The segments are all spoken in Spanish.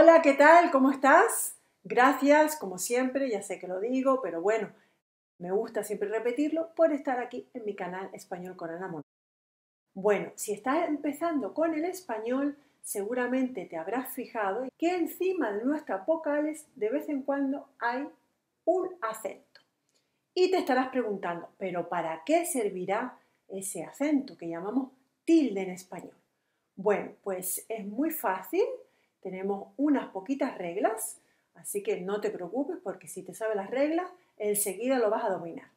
Hola, ¿qué tal? ¿Cómo estás? Gracias, como siempre, ya sé que lo digo, pero bueno, me gusta siempre repetirlo por estar aquí en mi canal Español con Ana Mon. Bueno, si estás empezando con el español, seguramente te habrás fijado que encima de nuestras vocales de vez en cuando hay un acento. Y te estarás preguntando, ¿pero para qué servirá ese acento que llamamos tilde en español? Bueno, pues es muy fácil tenemos unas poquitas reglas, así que no te preocupes porque si te sabes las reglas, enseguida lo vas a dominar.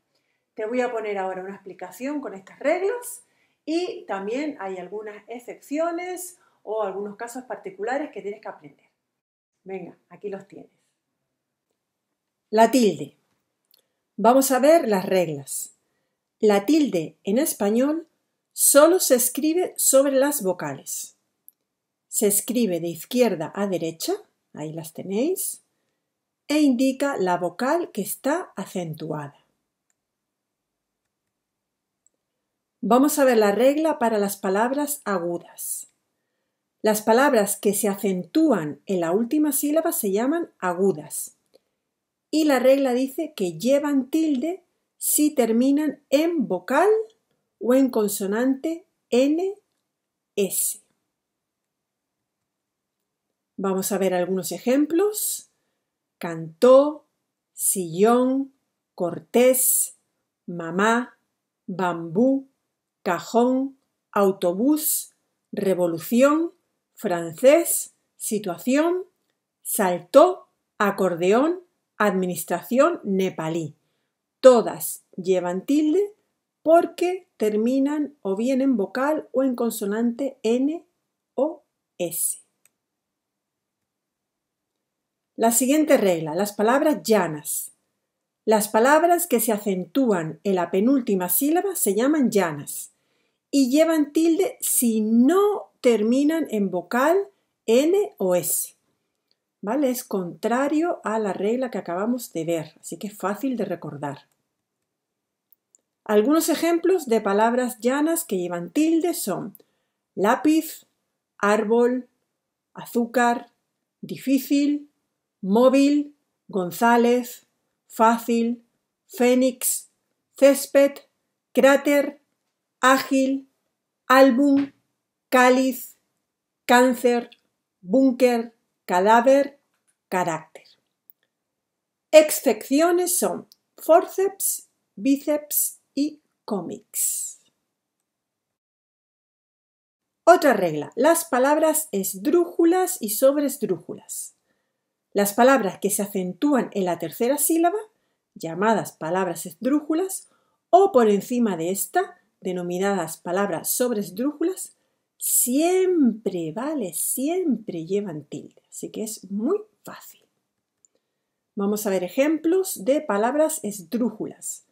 Te voy a poner ahora una explicación con estas reglas y también hay algunas excepciones o algunos casos particulares que tienes que aprender. Venga, aquí los tienes. La tilde. Vamos a ver las reglas. La tilde en español solo se escribe sobre las vocales se escribe de izquierda a derecha, ahí las tenéis, e indica la vocal que está acentuada. Vamos a ver la regla para las palabras agudas. Las palabras que se acentúan en la última sílaba se llaman agudas. Y la regla dice que llevan tilde si terminan en vocal o en consonante N, S. Vamos a ver algunos ejemplos. Cantó, sillón, cortés, mamá, bambú, cajón, autobús, revolución, francés, situación, saltó, acordeón, administración nepalí. Todas llevan tilde porque terminan o bien en vocal o en consonante N o S. La siguiente regla, las palabras llanas. Las palabras que se acentúan en la penúltima sílaba se llaman llanas y llevan tilde si no terminan en vocal N o S. ¿Vale? Es contrario a la regla que acabamos de ver, así que es fácil de recordar. Algunos ejemplos de palabras llanas que llevan tilde son lápiz, árbol, azúcar, difícil, móvil, González, fácil, fénix, césped, cráter, ágil, álbum, cáliz, cáncer, búnker, cadáver, carácter. Excepciones son forceps, bíceps y cómics. Otra regla, las palabras esdrújulas y sobresdrújulas. Las palabras que se acentúan en la tercera sílaba, llamadas palabras esdrújulas, o por encima de esta, denominadas palabras esdrújulas, siempre, vale, siempre llevan tilde. Así que es muy fácil. Vamos a ver ejemplos de palabras esdrújulas.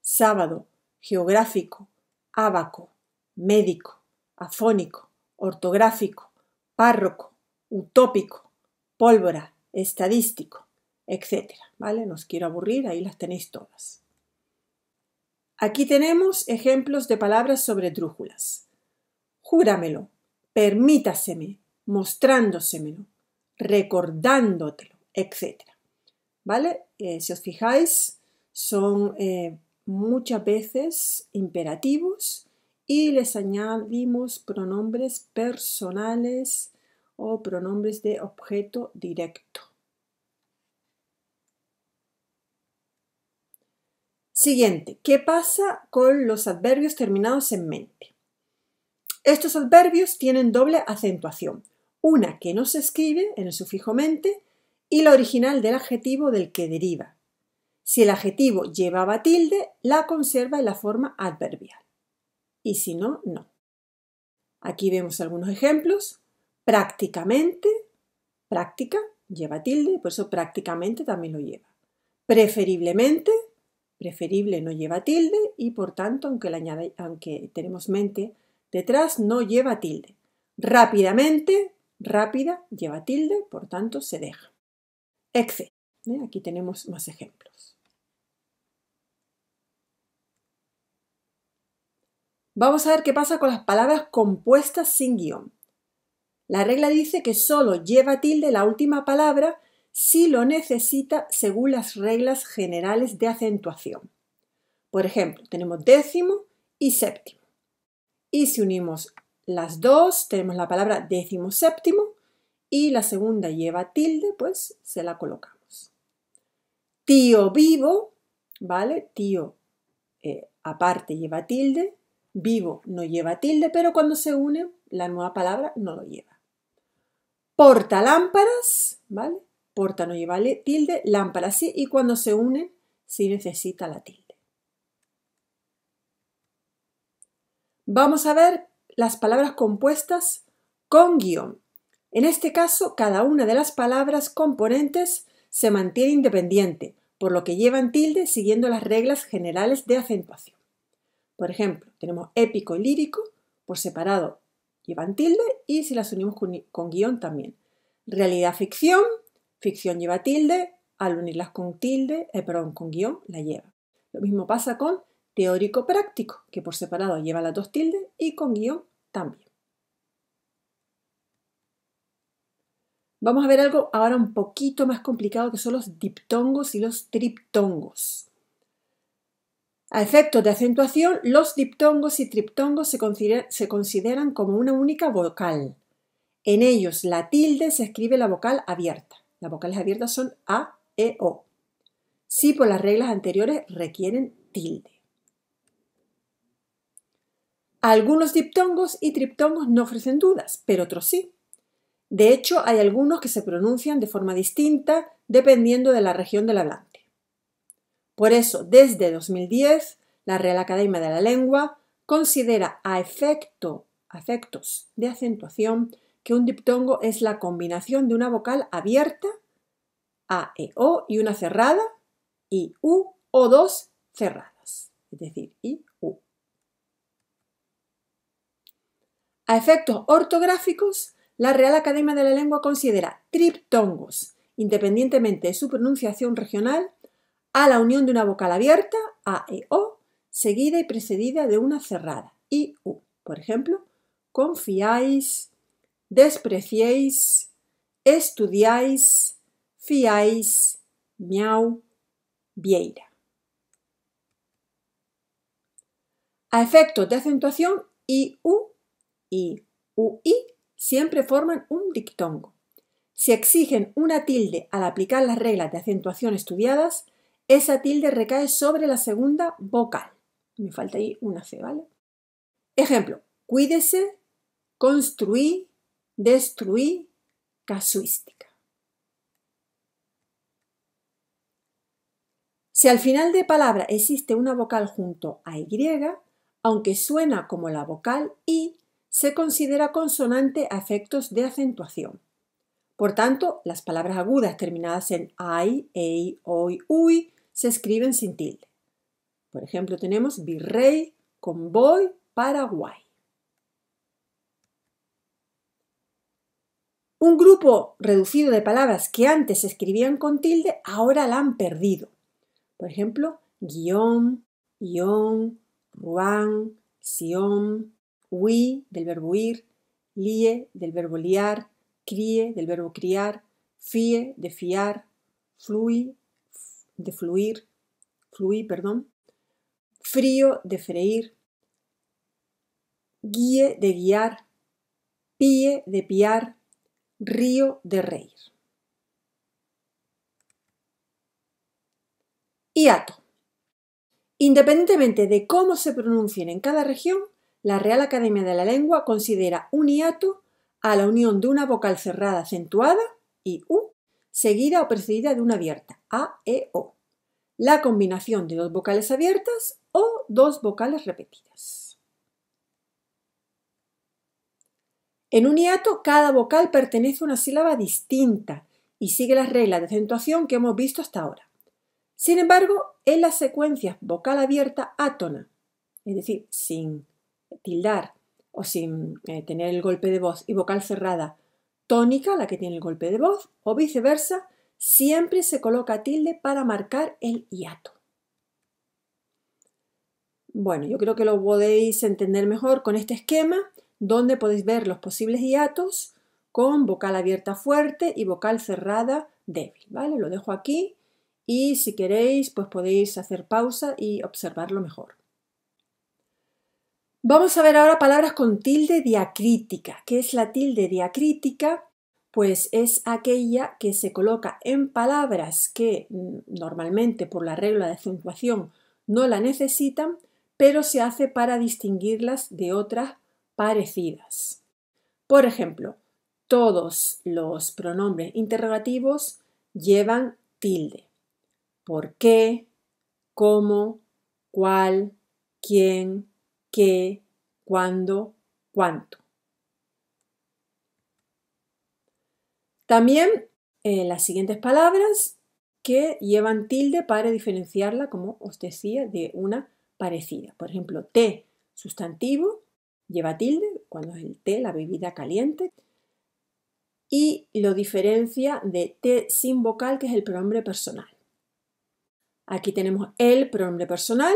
Sábado, geográfico, abaco, médico, afónico, ortográfico, párroco, utópico, pólvora, estadístico, etcétera, ¿vale? No os quiero aburrir, ahí las tenéis todas. Aquí tenemos ejemplos de palabras sobre drújulas. Júramelo, permítaseme, mostrándosemelo, recordándotelo, etcétera, ¿Vale? Eh, si os fijáis, son eh, muchas veces imperativos y les añadimos pronombres personales o pronombres de objeto directo. Siguiente, ¿qué pasa con los adverbios terminados en mente? Estos adverbios tienen doble acentuación, una que no se escribe en el sufijo mente y la original del adjetivo del que deriva. Si el adjetivo llevaba tilde, la conserva en la forma adverbial. Y si no, no. Aquí vemos algunos ejemplos prácticamente, práctica, lleva tilde, por eso prácticamente también lo lleva. Preferiblemente, preferible no lleva tilde y por tanto, aunque, le aunque tenemos mente detrás, no lleva tilde. Rápidamente, rápida lleva tilde, por tanto se deja. Exe. ¿eh? Aquí tenemos más ejemplos. Vamos a ver qué pasa con las palabras compuestas sin guión. La regla dice que solo lleva tilde la última palabra si lo necesita según las reglas generales de acentuación. Por ejemplo, tenemos décimo y séptimo. Y si unimos las dos, tenemos la palabra décimo séptimo y la segunda lleva tilde, pues se la colocamos. Tío vivo, ¿vale? Tío eh, aparte lleva tilde, vivo no lleva tilde, pero cuando se une la nueva palabra no lo lleva. Porta lámparas, ¿vale? Porta no lleva tilde, lámpara sí, y cuando se unen sí necesita la tilde. Vamos a ver las palabras compuestas con guión. En este caso, cada una de las palabras componentes se mantiene independiente, por lo que llevan tilde siguiendo las reglas generales de acentuación. Por ejemplo, tenemos épico y lírico por separado llevan tilde y si las unimos con, guión también. Realidad ficción, ficción lleva tilde, al unirlas con tilde, eh, perdón, con guión, la lleva. Lo mismo pasa con teórico práctico, que por separado lleva las dos tildes y con guión también. Vamos a ver algo ahora un poquito más complicado que son los diptongos y los triptongos. A efectos de acentuación, los diptongos y triptongos se, consideran como una única vocal. En ellos, la tilde se escribe la vocal abierta. Las vocales abiertas son A, E, O. Si por las reglas anteriores requieren tilde. Algunos diptongos y triptongos no ofrecen dudas, pero otros sí. De hecho, hay algunos que se pronuncian de forma distinta dependiendo de la región del hablante. Por eso, desde 2010, la Real Academia de la Lengua considera a, efecto, efectos de acentuación que un diptongo es la combinación de una vocal abierta, a, e, o, y una cerrada, i, u, o dos cerradas, es decir, i, u. A efectos ortográficos, la Real Academia de la Lengua considera triptongos, independientemente de su pronunciación regional, a la unión de una vocal abierta, a e o, seguida y precedida de una cerrada, i u. Por ejemplo, confiáis, despreciéis, estudiáis, fiáis, miau, vieira. A efectos de acentuación, i u y u i siempre forman un dictongo. Si exigen una tilde al aplicar las reglas de acentuación estudiadas, esa tilde recae sobre la segunda vocal. Me falta ahí una C, ¿vale? Ejemplo, cuídese, construí, destruí, casuística. Si al final de palabra existe una vocal junto a Y, aunque suena como la vocal I, se considera consonante a efectos de acentuación. Por tanto, las palabras agudas terminadas en I, ei, oi, ui se escriben sin tilde. Por ejemplo, tenemos virrey, convoy, Paraguay. Un grupo reducido de palabras que antes se escribían con tilde ahora la han perdido. Por ejemplo, guión, ion, ruán, sión, hui del verbo ir, lie del verbo liar, críe, del verbo criar, fie de fiar, flui de fluir, fluir, perdón, frío de freír, guíe de guiar, pie de piar, río de reír. Hiato. Independientemente de cómo se pronuncien en cada región, la Real Academia de la Lengua considera un hiato a la unión de una vocal cerrada acentuada y u seguida o precedida de una abierta, A, E, O. La combinación de dos vocales abiertas o dos vocales repetidas. En un hiato, cada vocal pertenece a una sílaba distinta y sigue las reglas de acentuación que hemos visto hasta ahora. Sin embargo, en las secuencias vocal abierta átona, es decir, sin tildar o sin eh, tener el golpe de voz, y vocal cerrada tónica la que tiene el golpe de voz o viceversa, siempre se coloca tilde para marcar el hiato. Bueno, yo creo que lo podéis entender mejor con este esquema, donde podéis ver los posibles hiatos con vocal abierta fuerte y vocal cerrada débil, ¿vale? Lo dejo aquí y si queréis, pues podéis hacer pausa y observarlo mejor. Vamos a ver ahora palabras con tilde diacrítica. ¿Qué es la tilde diacrítica? Pues es aquella que se coloca en palabras que mm, normalmente por la regla de acentuación no la necesitan, pero se hace para distinguirlas de otras parecidas. Por ejemplo, todos los pronombres interrogativos llevan tilde. ¿Por qué? ¿Cómo? ¿Cuál? ¿Quién? qué, cuándo, cuánto. También eh, las siguientes palabras que llevan tilde para diferenciarla, como os decía, de una parecida. Por ejemplo, T sustantivo, lleva tilde, cuando es el té, la bebida caliente, y lo diferencia de T sin vocal, que es el pronombre personal. Aquí tenemos el pronombre personal,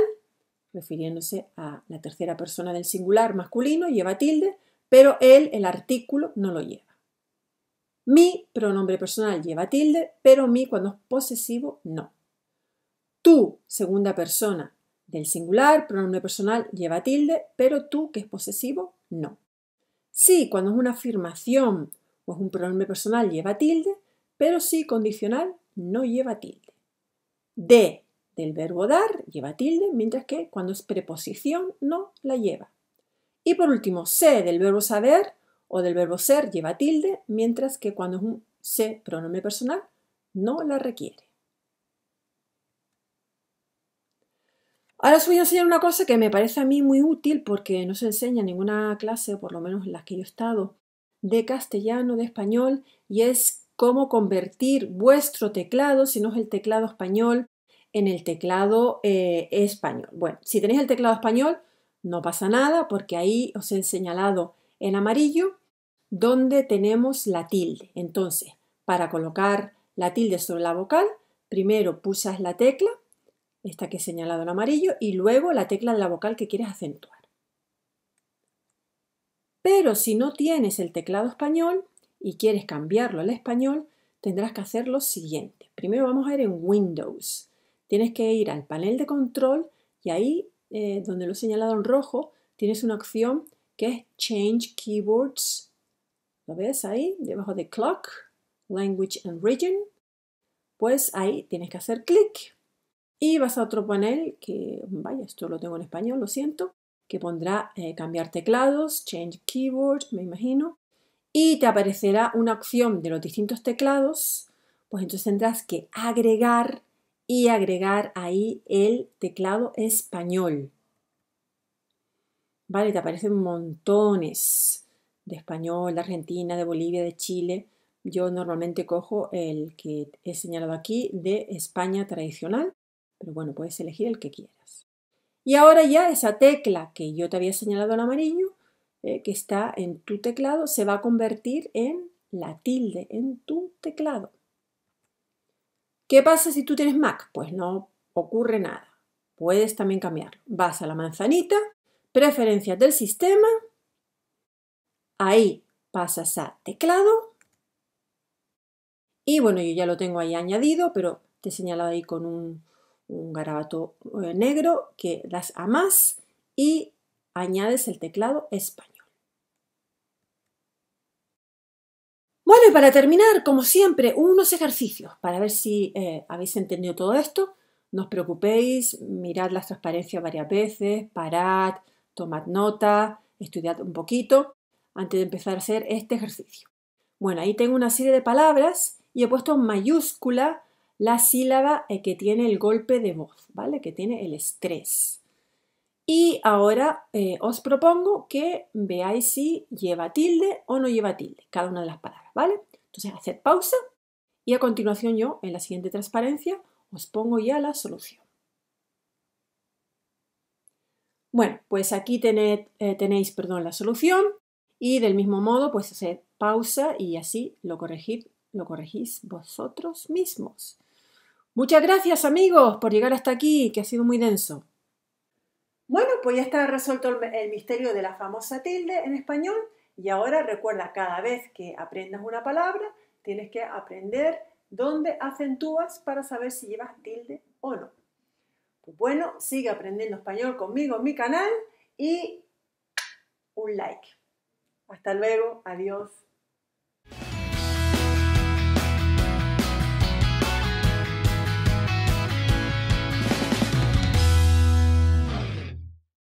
refiriéndose a la tercera persona del singular masculino, lleva tilde, pero él, el artículo, no lo lleva. Mi pronombre personal lleva tilde, pero mi cuando es posesivo, no. Tú, segunda persona del singular, pronombre personal lleva tilde, pero tú, que es posesivo, no. Sí, cuando es una afirmación o es un pronombre personal lleva tilde, pero sí condicional no lleva tilde. De, del verbo dar lleva tilde, mientras que cuando es preposición no la lleva. Y por último, sé del verbo saber o del verbo ser lleva tilde, mientras que cuando es un se pronombre personal no la requiere. Ahora os voy a enseñar una cosa que me parece a mí muy útil porque no se enseña en ninguna clase, por lo menos en las que yo he estado, de castellano, de español, y es cómo convertir vuestro teclado, si no es el teclado español, en el teclado eh, español. Bueno, si tenéis el teclado español, no pasa nada porque ahí os he señalado en amarillo donde tenemos la tilde. Entonces, para colocar la tilde sobre la vocal, primero pulsas la tecla, esta que he señalado en amarillo, y luego la tecla de la vocal que quieres acentuar. Pero si no tienes el teclado español y quieres cambiarlo al español, tendrás que hacer lo siguiente. Primero vamos a ir en Windows. Tienes que ir al panel de control y ahí, eh, donde lo he señalado en rojo, tienes una opción que es Change Keyboards. ¿Lo ves ahí? Debajo de Clock, Language and Region. Pues ahí tienes que hacer clic y vas a otro panel que, vaya, esto lo tengo en español, lo siento, que pondrá eh, cambiar teclados, change Keyboards, me imagino, y te aparecerá una opción de los distintos teclados, pues entonces tendrás que agregar y agregar ahí el teclado español. Vale, te aparecen montones de español, de Argentina, de Bolivia, de Chile. Yo normalmente cojo el que he señalado aquí de España tradicional, pero bueno, puedes elegir el que quieras. Y ahora ya esa tecla que yo te había señalado en amarillo, eh, que está en tu teclado, se va a convertir en la tilde en tu teclado. ¿Qué pasa si tú tienes Mac? Pues no ocurre nada. Puedes también cambiarlo. Vas a la manzanita, preferencias del sistema, ahí pasas a teclado y bueno, yo ya lo tengo ahí añadido, pero te he señalado ahí con un, un garabato eh, negro que das a más y añades el teclado español. Bueno, y para terminar, como siempre, unos ejercicios para ver si eh, habéis entendido todo esto. No os preocupéis, mirad las transparencias varias veces, parad, tomad nota, estudiad un poquito antes de empezar a hacer este ejercicio. Bueno, ahí tengo una serie de palabras y he puesto en mayúscula la sílaba eh, que tiene el golpe de voz, ¿vale? Que tiene el estrés. Y ahora eh, os propongo que veáis si lleva tilde o no lleva tilde cada una de las palabras, ¿vale? Entonces, haced pausa y a continuación yo, en la siguiente transparencia, os pongo ya la solución. Bueno, pues aquí eh, tenéis perdón, la solución y del mismo modo, pues haced pausa y así lo, lo corregís vosotros mismos. Muchas gracias amigos por llegar hasta aquí, que ha sido muy denso. Bueno, pues ya está resuelto el, misterio de la famosa tilde en español y ahora recuerda, cada vez que aprendas una palabra, tienes que aprender dónde acentúas para saber si llevas tilde o no. Pues bueno, sigue aprendiendo español conmigo en mi canal y un like. Hasta luego, adiós.